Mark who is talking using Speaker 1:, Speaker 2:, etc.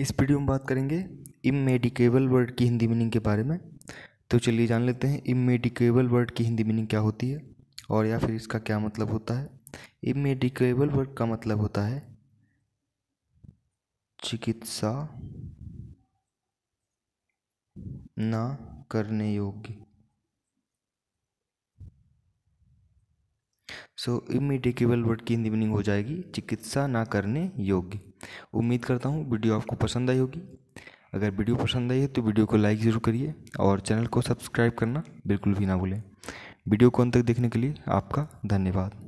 Speaker 1: इस वीडियो में बात करेंगे इमेडिकेबल वर्ड की हिंदी मीनिंग के बारे में तो चलिए जान लेते हैं इमेडिकेबल वर्ड की हिंदी मीनिंग क्या होती है और या फिर इसका क्या मतलब होता है इमेडिकेबल वर्ड का मतलब होता है चिकित्सा ना करने योग्य सो इमेडिकेबल वर्ड की हिंदी मीनिंग हो जाएगी चिकित्सा ना करने योग्य उम्मीद करता हूँ वीडियो आपको पसंद आई होगी अगर वीडियो पसंद आई है तो वीडियो को लाइक ज़रूर करिए और चैनल को सब्सक्राइब करना बिल्कुल भी ना भूलें वीडियो को अंत तक देखने के लिए आपका धन्यवाद